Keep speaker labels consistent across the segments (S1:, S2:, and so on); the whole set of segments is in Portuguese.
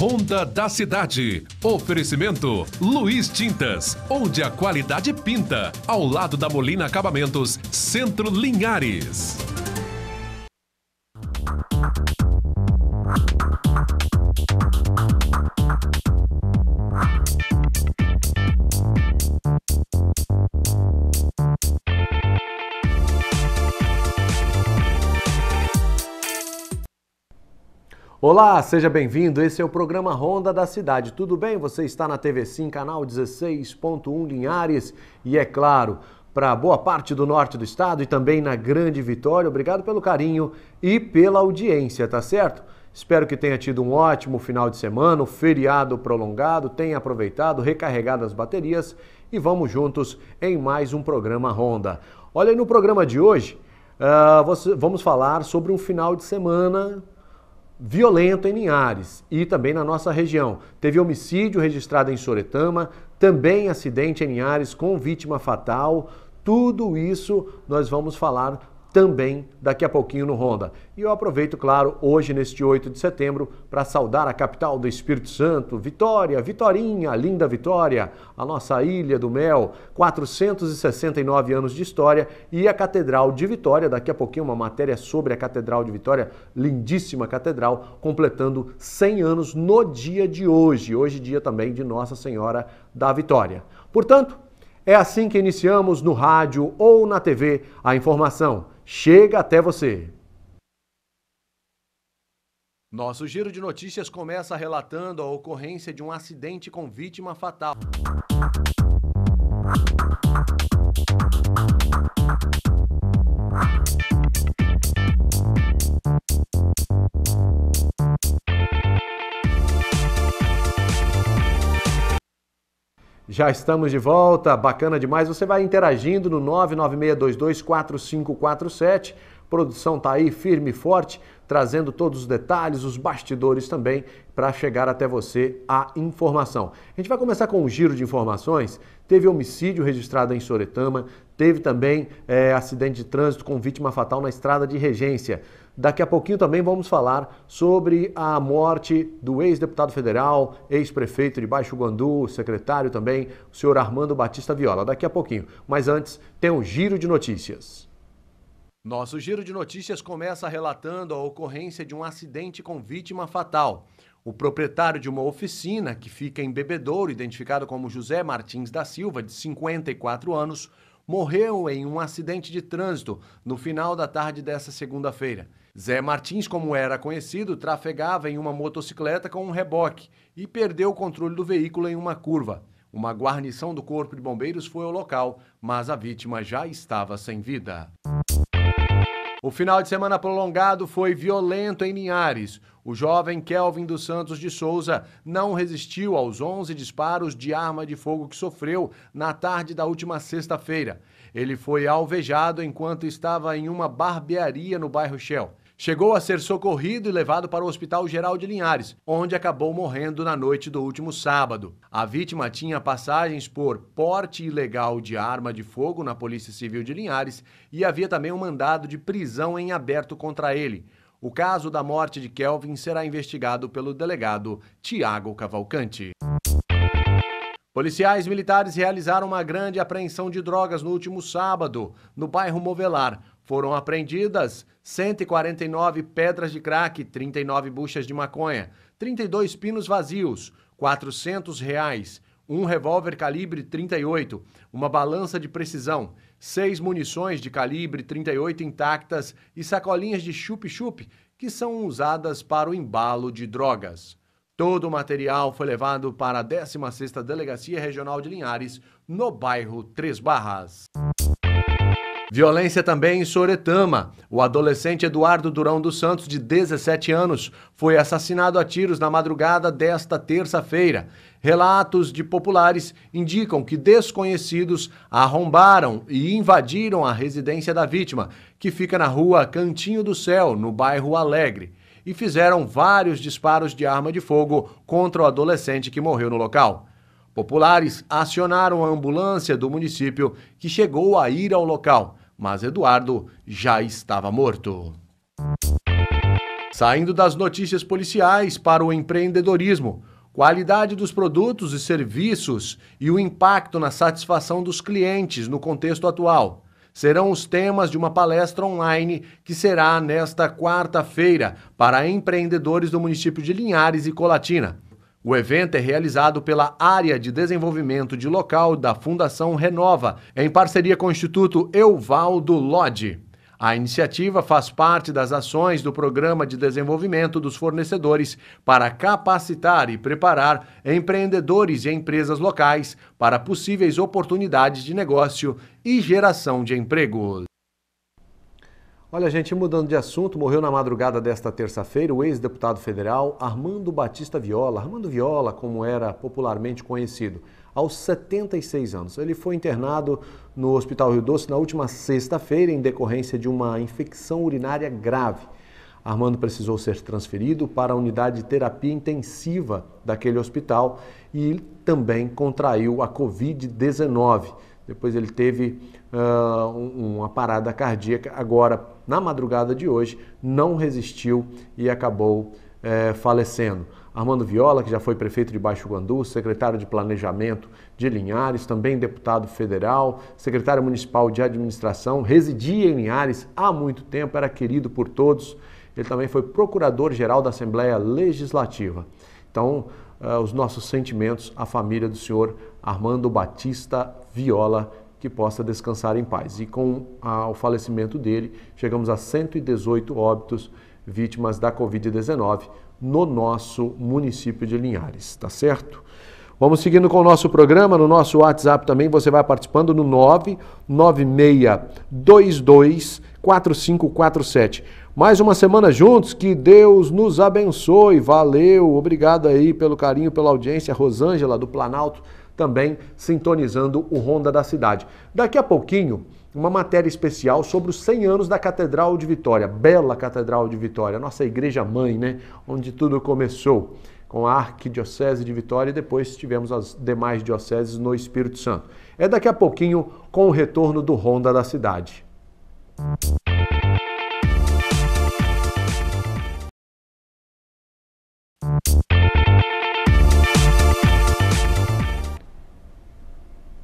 S1: Ronda da Cidade. Oferecimento Luiz Tintas, onde a qualidade pinta, ao lado da Molina Acabamentos, Centro Linhares. Olá, seja bem-vindo. Esse é o programa Ronda da Cidade. Tudo bem? Você está na TV Sim, canal 16.1 Linhares e é claro, para boa parte do norte do estado e também na Grande Vitória. Obrigado pelo carinho e pela audiência, tá certo? Espero que tenha tido um ótimo final de semana, um feriado prolongado, tenha aproveitado, recarregado as baterias e vamos juntos em mais um programa Ronda. Olha, no programa de hoje, uh, vamos falar sobre um final de semana violento em Linhares e também na nossa região. Teve homicídio registrado em Soretama, também acidente em Linhares com vítima fatal. Tudo isso nós vamos falar também daqui a pouquinho no Honda. E eu aproveito, claro, hoje, neste 8 de setembro, para saudar a capital do Espírito Santo, Vitória, Vitorinha, linda Vitória, a nossa Ilha do Mel, 469 anos de história e a Catedral de Vitória, daqui a pouquinho uma matéria sobre a Catedral de Vitória, lindíssima catedral, completando 100 anos no dia de hoje, hoje dia também de Nossa Senhora da Vitória. Portanto, é assim que iniciamos no rádio ou na TV a informação chega até você. Nosso giro de notícias começa relatando a ocorrência de um acidente com vítima fatal. Já estamos de volta, bacana demais. Você vai interagindo no 996224547. Produção tá aí firme e forte, trazendo todos os detalhes, os bastidores também para chegar até você a informação. A gente vai começar com um giro de informações. Teve homicídio registrado em Soretama, teve também é, acidente de trânsito com vítima fatal na estrada de Regência. Daqui a pouquinho também vamos falar sobre a morte do ex-deputado federal, ex-prefeito de Baixo Guandu, secretário também, o senhor Armando Batista Viola. Daqui a pouquinho. Mas antes, tem um giro de notícias. Nosso giro de notícias começa relatando a ocorrência de um acidente com vítima fatal. O proprietário de uma oficina que fica em Bebedouro, identificado como José Martins da Silva, de 54 anos, morreu em um acidente de trânsito no final da tarde dessa segunda-feira. Zé Martins, como era conhecido, trafegava em uma motocicleta com um reboque e perdeu o controle do veículo em uma curva. Uma guarnição do Corpo de Bombeiros foi ao local, mas a vítima já estava sem vida. O final de semana prolongado foi violento em Linhares. O jovem Kelvin dos Santos de Souza não resistiu aos 11 disparos de arma de fogo que sofreu na tarde da última sexta-feira. Ele foi alvejado enquanto estava em uma barbearia no bairro Shell. Chegou a ser socorrido e levado para o Hospital Geral de Linhares, onde acabou morrendo na noite do último sábado. A vítima tinha passagens por porte ilegal de arma de fogo na Polícia Civil de Linhares e havia também um mandado de prisão em aberto contra ele. O caso da morte de Kelvin será investigado pelo delegado Tiago Cavalcante. Policiais militares realizaram uma grande apreensão de drogas no último sábado, no bairro Movelar. Foram apreendidas 149 pedras de crack, 39 buchas de maconha, 32 pinos vazios, 400 reais, um revólver calibre 38, uma balança de precisão, seis munições de calibre 38 intactas e sacolinhas de chup-chup que são usadas para o embalo de drogas. Todo o material foi levado para a 16ª Delegacia Regional de Linhares, no bairro Três Barras. Violência também em Soretama. O adolescente Eduardo Durão dos Santos, de 17 anos, foi assassinado a tiros na madrugada desta terça-feira. Relatos de populares indicam que desconhecidos arrombaram e invadiram a residência da vítima, que fica na rua Cantinho do Céu, no bairro Alegre, e fizeram vários disparos de arma de fogo contra o adolescente que morreu no local. Populares acionaram a ambulância do município, que chegou a ir ao local mas Eduardo já estava morto. Saindo das notícias policiais para o empreendedorismo, qualidade dos produtos e serviços e o impacto na satisfação dos clientes no contexto atual serão os temas de uma palestra online que será nesta quarta-feira para empreendedores do município de Linhares e Colatina. O evento é realizado pela Área de Desenvolvimento de Local da Fundação Renova, em parceria com o Instituto Euvaldo Lodge. A iniciativa faz parte das ações do Programa de Desenvolvimento dos Fornecedores para capacitar e preparar empreendedores e empresas locais para possíveis oportunidades de negócio e geração de empregos. Olha, gente, mudando de assunto, morreu na madrugada desta terça-feira o ex-deputado federal Armando Batista Viola. Armando Viola, como era popularmente conhecido, aos 76 anos. Ele foi internado no Hospital Rio Doce na última sexta-feira em decorrência de uma infecção urinária grave. Armando precisou ser transferido para a unidade de terapia intensiva daquele hospital e também contraiu a Covid-19. Depois ele teve uh, uma parada cardíaca. Agora, na madrugada de hoje, não resistiu e acabou uh, falecendo. Armando Viola, que já foi prefeito de Baixo Guandu, secretário de Planejamento de Linhares, também deputado federal, secretário municipal de administração, residia em Linhares há muito tempo, era querido por todos. Ele também foi procurador-geral da Assembleia Legislativa. Então, uh, os nossos sentimentos à família do senhor Armando Batista Viola, que possa descansar em paz. E com a, o falecimento dele, chegamos a 118 óbitos vítimas da Covid-19 no nosso município de Linhares, tá certo? Vamos seguindo com o nosso programa, no nosso WhatsApp também você vai participando no 99622 4547. Mais uma semana juntos, que Deus nos abençoe. Valeu, obrigado aí pelo carinho, pela audiência. Rosângela do Planalto também sintonizando o Ronda da Cidade. Daqui a pouquinho, uma matéria especial sobre os 100 anos da Catedral de Vitória, bela Catedral de Vitória, nossa igreja mãe, né? Onde tudo começou com a Arquidiocese de Vitória e depois tivemos as demais dioceses no Espírito Santo. É daqui a pouquinho com o retorno do Ronda da Cidade.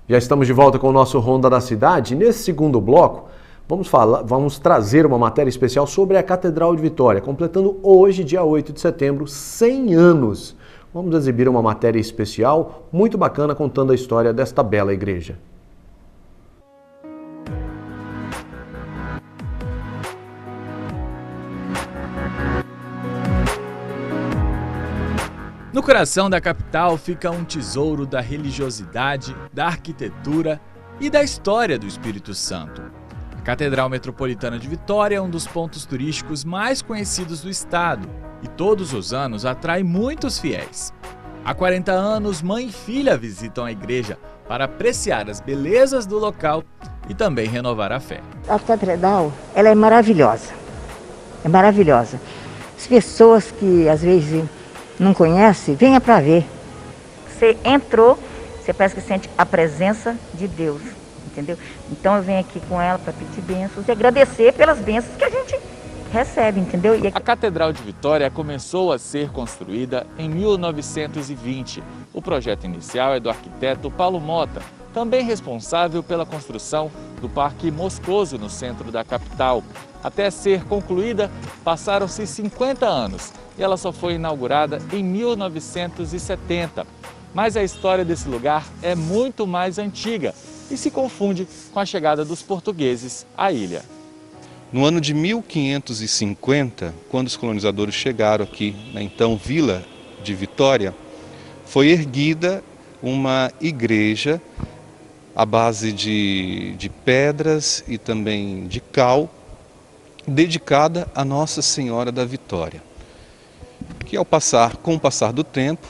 S1: Já estamos de volta com o nosso Ronda da Cidade. Nesse segundo bloco, vamos, falar, vamos trazer uma matéria especial sobre a Catedral de Vitória, completando hoje, dia 8 de setembro, 100 anos. Vamos exibir uma matéria especial muito bacana contando a história desta bela igreja.
S2: No coração da capital fica um tesouro da religiosidade, da arquitetura e da história do Espírito Santo. A Catedral Metropolitana de Vitória é um dos pontos turísticos mais conhecidos do estado e todos os anos atrai muitos fiéis. Há 40 anos, mãe e filha visitam a igreja para apreciar as belezas do local e também renovar a fé. A catedral, ela é maravilhosa. É maravilhosa. As pessoas que às vezes não conhece, venha para ver.
S3: Você entrou, você parece que sente a presença de Deus, entendeu? Então eu venho aqui com ela para pedir bênçãos e agradecer pelas bênçãos que a gente
S2: recebe, entendeu? E... A Catedral de Vitória começou a ser construída em 1920. O projeto inicial é do arquiteto Paulo Mota, também responsável pela construção do Parque Moscoso no centro da capital. Até ser concluída, passaram-se 50 anos e ela só foi inaugurada em 1970. Mas a história desse lugar é muito mais antiga e se confunde com a chegada dos portugueses à ilha.
S4: No ano de 1550, quando os colonizadores chegaram aqui na então Vila de Vitória, foi erguida uma igreja à base de, de pedras e também de cal, dedicada a Nossa Senhora da Vitória, que ao passar, com o passar do tempo,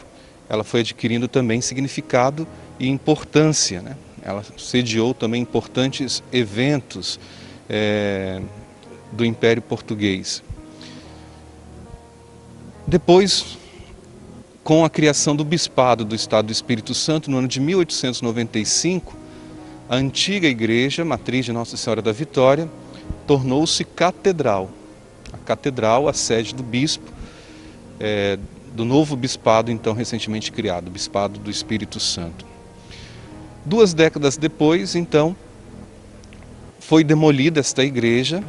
S4: ela foi adquirindo também significado e importância. Né? Ela sediou também importantes eventos é, do Império Português. Depois, com a criação do Bispado do Estado do Espírito Santo, no ano de 1895, a antiga igreja, matriz de Nossa Senhora da Vitória, tornou-se catedral. A catedral, a sede do bispo, é, do novo bispado, então recentemente criado, o Bispado do Espírito Santo. Duas décadas depois, então, foi demolida esta igreja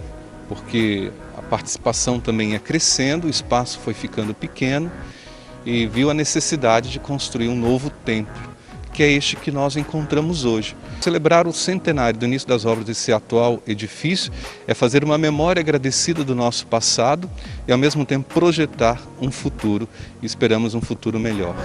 S4: porque a participação também ia crescendo, o espaço foi ficando pequeno e viu a necessidade de construir um novo templo, que é este que nós encontramos hoje. Celebrar o centenário do início das obras desse atual edifício é fazer uma memória agradecida do nosso passado e, ao mesmo tempo, projetar um futuro. E esperamos um futuro melhor.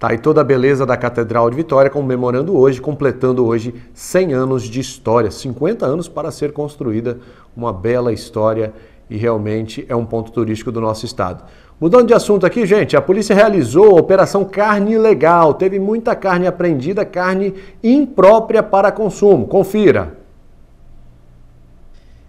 S1: Tá? E toda a beleza da Catedral de Vitória comemorando hoje, completando hoje 100 anos de história, 50 anos para ser construída uma bela história e realmente é um ponto turístico do nosso estado. Mudando de assunto aqui, gente, a polícia realizou a Operação Carne ilegal, Teve muita carne apreendida, carne imprópria para consumo. Confira.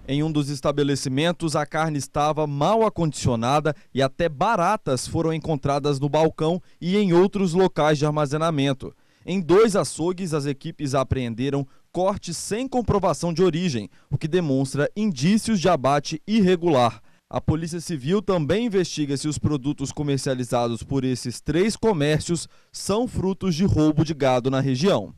S5: Em um dos estabelecimentos, a carne estava mal acondicionada e até baratas foram encontradas no balcão e em outros locais de armazenamento. Em dois açougues, as equipes apreenderam cortes sem comprovação de origem, o que demonstra indícios de abate irregular. A Polícia Civil também investiga se os produtos comercializados por esses três comércios
S1: são frutos de roubo de gado
S5: na região.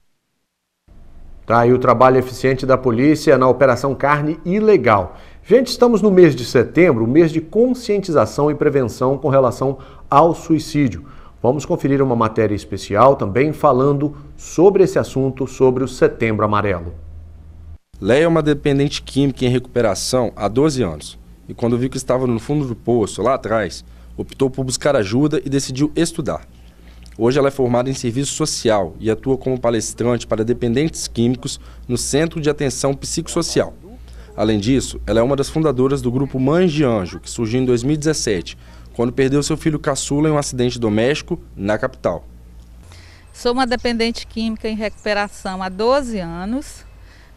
S1: Tá aí o trabalho eficiente da polícia na Operação Carne Ilegal. Gente, estamos no mês de setembro, mês de conscientização e prevenção com relação ao suicídio. Vamos conferir uma matéria especial também falando sobre esse assunto, sobre o Setembro Amarelo. Leia é uma dependente química em recuperação há 12 anos e quando viu que estava no
S5: fundo do poço, lá atrás, optou por buscar ajuda e decidiu estudar. Hoje ela é formada em serviço social e atua como palestrante para dependentes químicos no Centro de Atenção Psicossocial. Além disso, ela é uma das fundadoras do grupo Mães de Anjo, que surgiu em 2017, quando perdeu seu filho caçula em um acidente doméstico na capital.
S6: Sou uma dependente química em recuperação há 12 anos.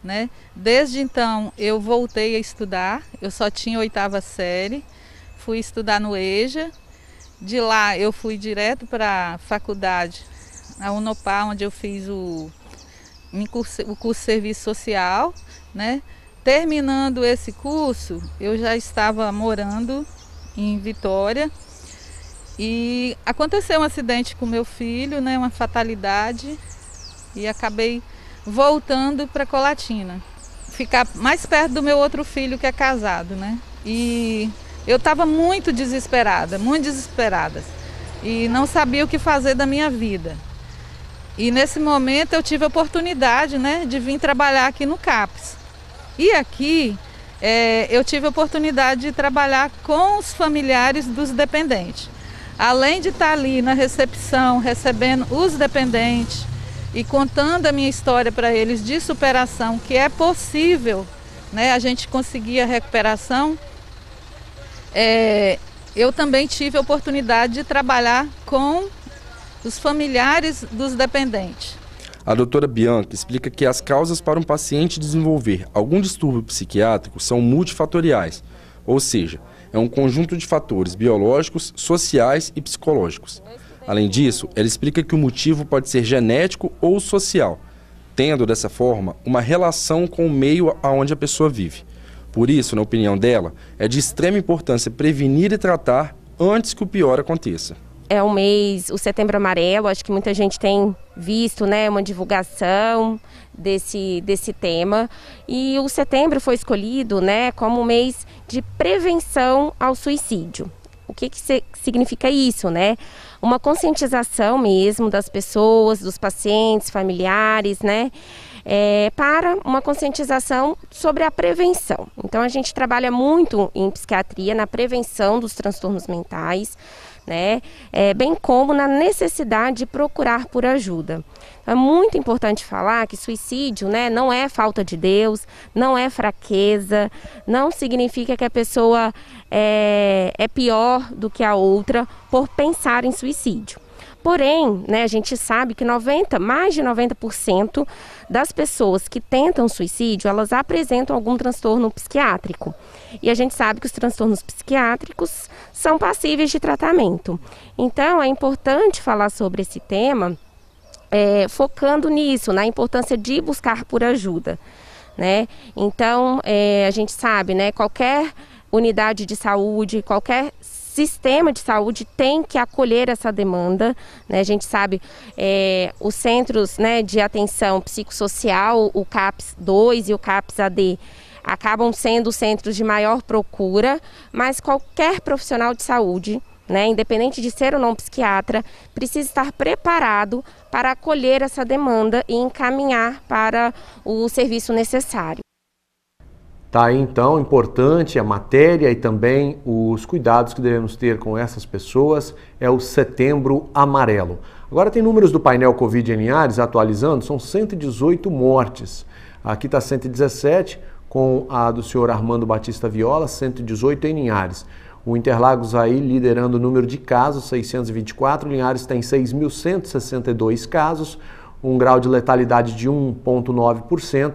S6: Né? Desde então, eu voltei a estudar. Eu só tinha oitava série. Fui estudar no EJA, de lá eu fui direto para a faculdade, a Unopar, onde eu fiz o, o curso de serviço social, né? Terminando esse curso, eu já estava morando em Vitória e aconteceu um acidente com meu filho, né, uma fatalidade, e acabei voltando para Colatina, ficar mais perto do meu outro filho que é casado, né? E eu estava muito desesperada, muito desesperada. E não sabia o que fazer da minha vida. E nesse momento eu tive a oportunidade né, de vir trabalhar aqui no CAPES. E aqui é, eu tive a oportunidade de trabalhar com os familiares dos dependentes. Além de estar ali na recepção, recebendo os dependentes e contando a minha história para eles de superação, que é possível né, a gente conseguir a recuperação, é, eu também tive a oportunidade de trabalhar com os familiares dos dependentes.
S5: A doutora Bianca explica que as causas para um paciente desenvolver algum distúrbio psiquiátrico são multifatoriais, ou seja, é um conjunto de fatores biológicos, sociais e psicológicos. Além disso, ela explica que o motivo pode ser genético ou social, tendo dessa forma uma relação com o meio aonde a pessoa vive. Por isso, na opinião dela, é de extrema importância prevenir e tratar antes que o pior aconteça.
S3: É o mês, o setembro amarelo, acho que muita gente tem visto, né, uma divulgação desse, desse tema. E o setembro foi escolhido, né, como mês de prevenção ao suicídio. O que, que significa isso, né? Uma conscientização mesmo das pessoas, dos pacientes, familiares, né? é, para uma conscientização sobre a prevenção. Então, a gente trabalha muito em psiquiatria na prevenção dos transtornos mentais. Né? É, bem como na necessidade de procurar por ajuda. É muito importante falar que suicídio, né, não é falta de Deus, não é fraqueza, não significa que a pessoa é, é pior do que a outra por pensar em suicídio. Porém, né, a gente sabe que 90, mais de 90% das pessoas que tentam suicídio, elas apresentam algum transtorno psiquiátrico. E a gente sabe que os transtornos psiquiátricos são passíveis de tratamento. Então, é importante falar sobre esse tema, é, focando nisso, na importância de buscar por ajuda. Né? Então, é, a gente sabe, né, qualquer unidade de saúde, qualquer sistema de saúde tem que acolher essa demanda. Né? A gente sabe é, os centros né, de atenção psicossocial, o CAPS 2 e o CAPS AD, acabam sendo os centros de maior procura, mas qualquer profissional de saúde né, independente de ser ou não psiquiatra, precisa estar preparado para acolher essa demanda e encaminhar para o serviço necessário.
S1: Tá aí, então, importante a matéria e também os cuidados que devemos ter com essas pessoas é o setembro amarelo. Agora tem números do painel Covid em Linhares atualizando, são 118 mortes. Aqui está 117, com a do senhor Armando Batista Viola, 118 em Linhares. O Interlagos aí liderando o número de casos, 624, Linhares tem 6.162 casos, um grau de letalidade de 1,9%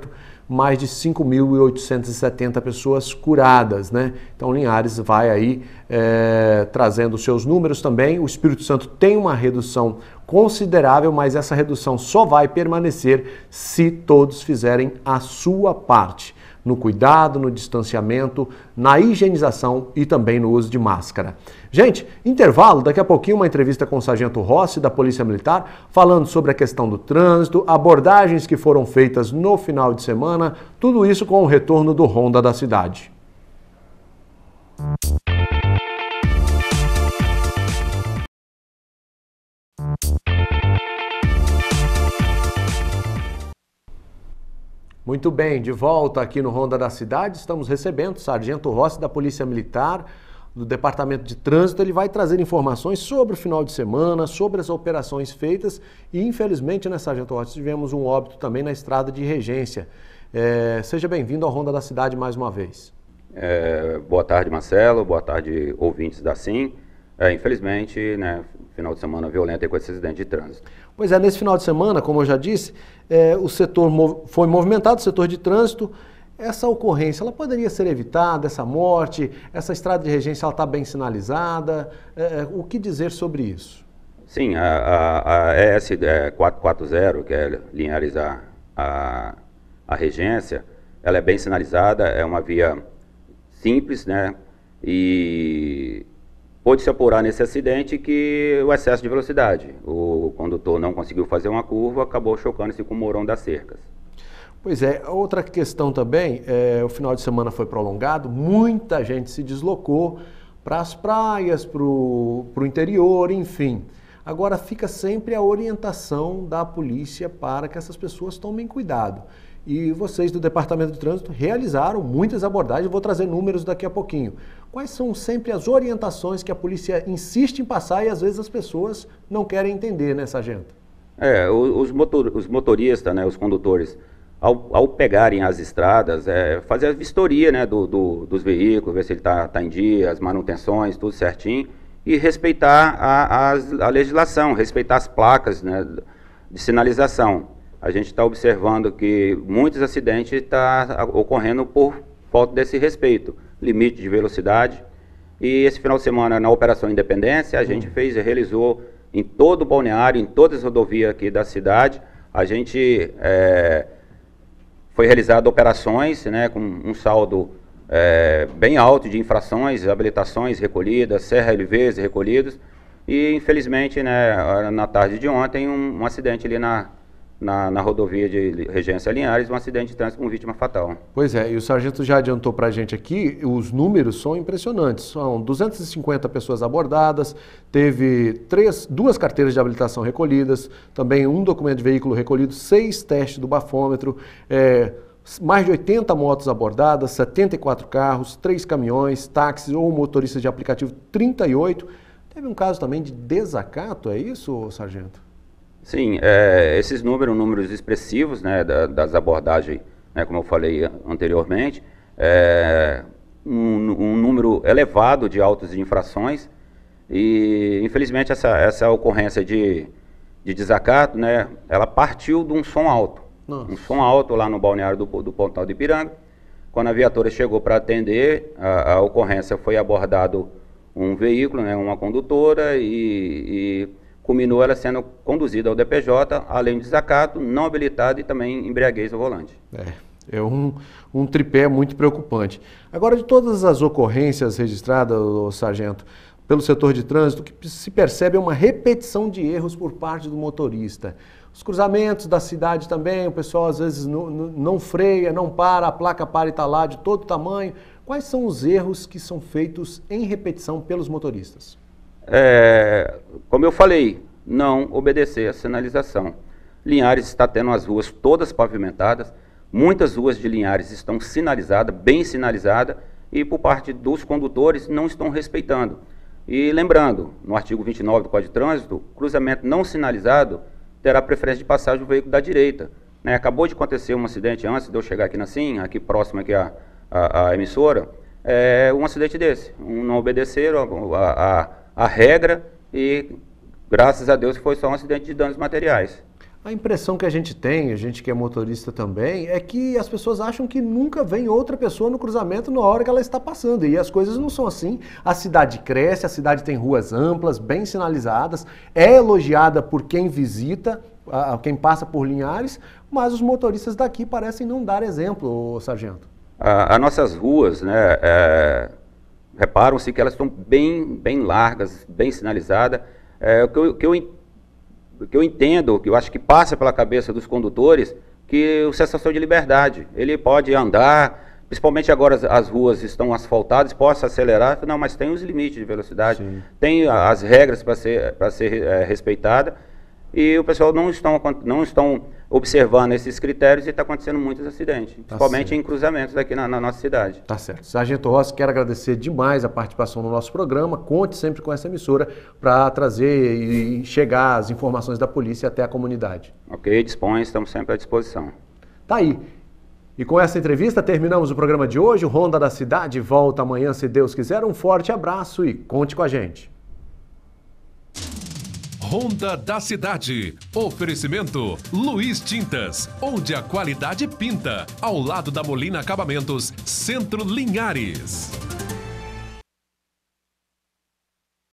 S1: mais de 5.870 pessoas curadas, né? Então Linhares vai aí é, trazendo seus números também. O Espírito Santo tem uma redução considerável, mas essa redução só vai permanecer se todos fizerem a sua parte no cuidado, no distanciamento, na higienização e também no uso de máscara. Gente, intervalo, daqui a pouquinho uma entrevista com o Sargento Rossi da Polícia Militar, falando sobre a questão do trânsito, abordagens que foram feitas no final de semana, tudo isso com o retorno do Honda da cidade. Música Muito bem, de volta aqui no Ronda da Cidade, estamos recebendo o Sargento Rossi da Polícia Militar, do Departamento de Trânsito. Ele vai trazer informações sobre o final de semana, sobre as operações feitas e, infelizmente, né, Sargento Rossi, tivemos um óbito também na estrada de Regência. É, seja bem-vindo ao Ronda da Cidade mais uma vez.
S7: É, boa tarde, Marcelo. Boa tarde, ouvintes da SIM. É, infelizmente, né, final de semana e com esse acidente de trânsito.
S1: Pois é, nesse final de semana, como eu já disse, é, o setor mov foi movimentado, o setor de trânsito. Essa ocorrência, ela poderia ser evitada, essa morte, essa estrada de regência, ela está bem sinalizada. É, é, o que dizer sobre isso?
S7: Sim, a, a, a ES 440, é, que é Linhares a, a, a regência, ela é bem sinalizada, é uma via simples, né? E pôde se apurar nesse acidente que o excesso de velocidade. O condutor não conseguiu fazer uma curva, acabou chocando-se com o morão das cercas.
S1: Pois é, outra questão também, é, o final de semana foi prolongado, muita gente se deslocou para as praias, para o interior, enfim. Agora fica sempre a orientação da polícia para que essas pessoas tomem cuidado. E vocês do Departamento de Trânsito realizaram muitas abordagens, vou trazer números daqui a pouquinho. Quais são sempre as orientações que a polícia insiste em passar e às vezes as pessoas não querem entender, né, sargento?
S7: É, os, motor, os motoristas, né, os condutores, ao, ao, pegarem as estradas, é, fazer a vistoria né, do, do, dos veículos, ver se ele está tá em dia, as manutenções, tudo certinho, e respeitar a, a, a legislação, respeitar as placas né, de sinalização a gente está observando que muitos acidentes estão tá ocorrendo por falta desse respeito, limite de velocidade. E esse final de semana, na Operação Independência, a gente hum. fez realizou em todo o balneário, em todas as rodovias aqui da cidade, a gente é, foi realizado operações né, com um saldo é, bem alto de infrações, habilitações recolhidas, CRLVs recolhidos. E infelizmente, né, na tarde de ontem, um, um acidente ali na na, na, rodovia de Regência Linhares, um acidente de trânsito com vítima fatal.
S1: Pois é, e o sargento já adiantou para a gente aqui, os números são impressionantes. São 250 pessoas abordadas, teve três, duas carteiras de habilitação recolhidas, também um documento de veículo recolhido, seis testes do bafômetro, é, mais de 80 motos abordadas, 74 carros, três caminhões, táxis ou motoristas de aplicativo, 38. Teve um caso também de desacato, é isso, sargento?
S7: Sim, é, esses números, números expressivos né, da, das abordagens, né, como eu falei anteriormente, é, um, um, número elevado de autos de infrações e, infelizmente, essa, essa ocorrência de, de desacato, né, ela partiu de um som alto. Nossa. Um som alto lá no balneário do, do Pontal de Ipiranga. Quando a viatura chegou para atender, a, a, ocorrência foi abordado um veículo, né, uma condutora e, e culminou ela sendo conduzida ao DPJ, além de desacato, não habilitado e também embriaguez ao volante.
S1: É, é um, um tripé muito preocupante. Agora, de todas as ocorrências registradas, ô, sargento, pelo setor de trânsito, que se percebe é uma repetição de erros por parte do motorista. Os cruzamentos da cidade também, o pessoal às vezes não, não freia, não para, a placa para e está lá de todo tamanho. Quais são os erros que são feitos em repetição pelos motoristas?
S7: é, como eu falei, não obedecer a sinalização. Linhares está tendo as ruas todas pavimentadas, muitas ruas de Linhares estão sinalizadas, bem sinalizadas, e por parte dos condutores não estão respeitando. E lembrando, no artigo 29 do Código de Trânsito, cruzamento não sinalizado terá preferência de passagem do veículo da direita. Né? Acabou de acontecer um acidente antes de eu chegar aqui na SIM, aqui próximo aqui à, à, à emissora, é, um acidente desse. Um não obedeceram a, a a regra e graças a Deus foi só um acidente de danos materiais.
S1: A impressão que a gente tem, a gente que é motorista também, é que as pessoas acham que nunca vem outra pessoa no cruzamento na hora que ela está passando. E as coisas não são assim. A cidade cresce, a cidade tem ruas amplas, bem sinalizadas, é elogiada por quem visita, quem passa por Linhares, mas os motoristas daqui parecem não dar exemplo, sargento.
S7: As nossas ruas, né, é Reparam-se que elas estão bem, bem largas, bem sinalizadas. É, o que eu, que, eu, que eu entendo, que eu acho que passa pela cabeça dos condutores, que o sensação de liberdade. Ele pode andar, principalmente agora as, as, ruas estão asfaltadas, possa acelerar, não, mas tem os limites de velocidade, Sim. tem as regras para ser, pra ser é, respeitada e o pessoal não estão, não estão observando esses critérios e está acontecendo muitos acidentes, tá principalmente em cruzamentos aqui na, na, nossa cidade.
S1: Tá certo. Sargento Rossi, quero agradecer demais a participação no nosso programa. Conte sempre com essa emissora para trazer e chegar as informações da polícia até a comunidade.
S7: Ok, dispõe, estamos sempre à disposição.
S1: Tá aí. E com essa entrevista terminamos o programa de hoje. O Ronda da Cidade volta amanhã, se Deus quiser. Um forte abraço e conte com a gente. Ronda da Cidade. Oferecimento Luiz Tintas, onde a qualidade pinta. Ao lado da Molina
S6: Acabamentos, Centro Linhares.